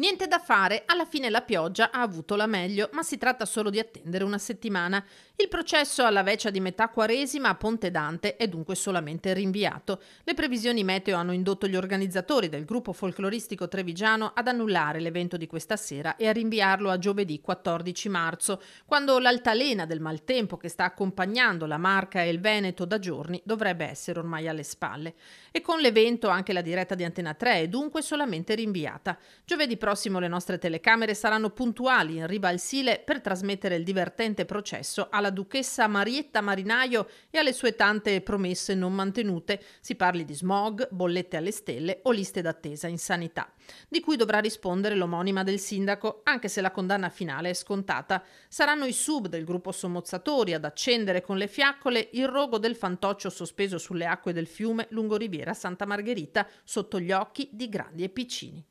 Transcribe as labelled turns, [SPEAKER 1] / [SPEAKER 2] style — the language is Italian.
[SPEAKER 1] Niente da fare, alla fine la pioggia ha avuto la meglio, ma si tratta solo di attendere una settimana. Il processo alla veccia di metà quaresima a Ponte Dante è dunque solamente rinviato. Le previsioni meteo hanno indotto gli organizzatori del gruppo folcloristico trevigiano ad annullare l'evento di questa sera e a rinviarlo a giovedì 14 marzo, quando l'altalena del maltempo che sta accompagnando la Marca e il Veneto da giorni dovrebbe essere ormai alle spalle. E con l'evento anche la diretta di Antena 3 è dunque solamente rinviata. Giovedì prossimo prossimo le nostre telecamere saranno puntuali in riva al Sile per trasmettere il divertente processo alla duchessa Marietta Marinaio e alle sue tante promesse non mantenute, si parli di smog, bollette alle stelle o liste d'attesa in sanità, di cui dovrà rispondere l'omonima del sindaco, anche se la condanna finale è scontata. Saranno i sub del gruppo sommozzatori ad accendere con le fiaccole il rogo del fantoccio sospeso sulle acque del fiume lungo Riviera Santa Margherita, sotto gli occhi di grandi e piccini.